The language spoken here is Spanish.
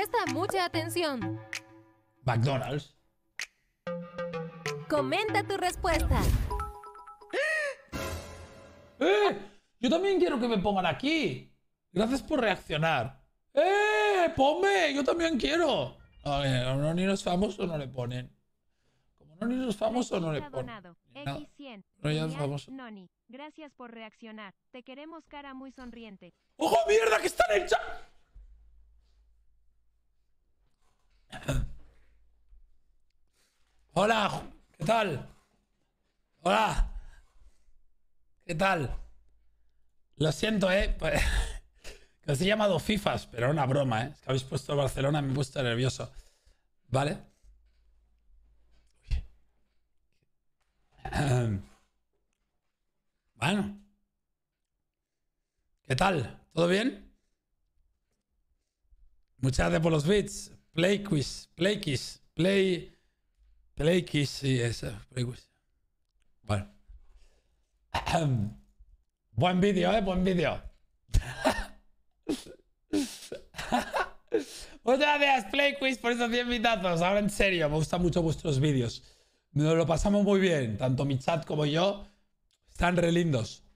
Presta mucha atención. McDonald's. Comenta tu respuesta. ¡Eh! Yo también quiero que me pongan aquí. Gracias por reaccionar. ¡Eh! ¡Ponme! Yo también quiero. A ver, no ni los famosos no le ponen. Como no ni los famosos no le ponen. No, no ya famoso. Noni, gracias por reaccionar. Te queremos cara muy sonriente. ¡Ojo, mierda! ¡Que está en el chat! Hola, ¿qué tal? Hola, ¿qué tal? Lo siento, ¿eh? Pues, que os he llamado FIFAs, pero era una broma, ¿eh? Es que habéis puesto Barcelona, me gusta nervioso. ¿Vale? Bueno. ¿Qué tal? ¿Todo bien? Muchas gracias por los bits. Play quiz, play quiz, play... Play Kiss, sí, esa. Bueno. Buen vídeo, ¿eh? Buen vídeo. Muchas gracias, Play Quiz, por esos 10 mitazos. Ahora en serio, me gustan mucho vuestros vídeos. Nos lo pasamos muy bien, tanto mi chat como yo. Están re lindos.